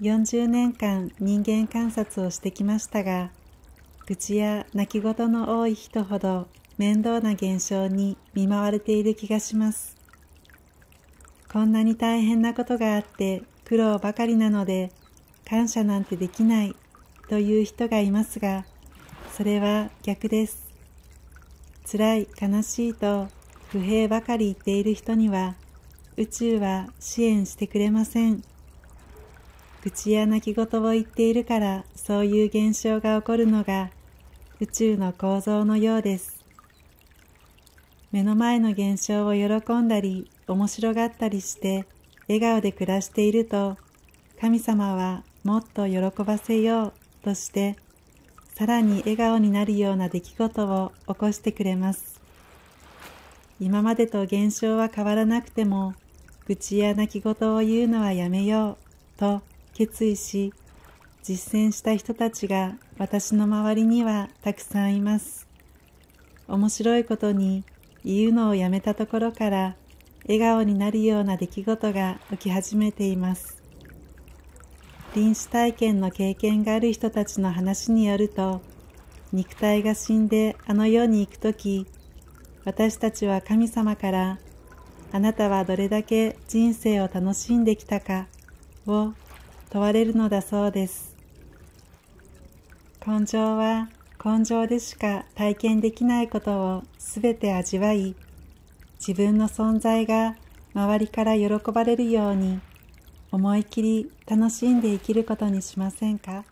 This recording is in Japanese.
40年間人間観察をしてきましたが愚痴や泣き言の多い人ほど面倒な現象に見舞われている気がしますこんなに大変なことがあって苦労ばかりなので感謝なんてできないという人がいますがそれは逆です辛い悲しいと不平ばかり言っている人には宇宙は支援してくれません。口や泣き言を言っているからそういう現象が起こるのが宇宙の構造のようです目の前の現象を喜んだり面白がったりして笑顔で暮らしていると神様はもっと喜ばせようとしてさらに笑顔になるような出来事を起こしてくれます今までと現象は変わらなくても愚痴や泣き言を言うのはやめようと決意し実践した人たちが私の周りにはたくさんいます面白いことに言うのをやめたところから笑顔になるような出来事が起き始めています臨死体験の経験がある人たちの話によると肉体が死んであの世に行く時私たちは神様から「あなたはどれだけ人生を楽しんできたか」を問われるのだそうです根性は根性でしか体験できないことを全て味わい自分の存在が周りから喜ばれるように思い切り楽しんで生きることにしませんか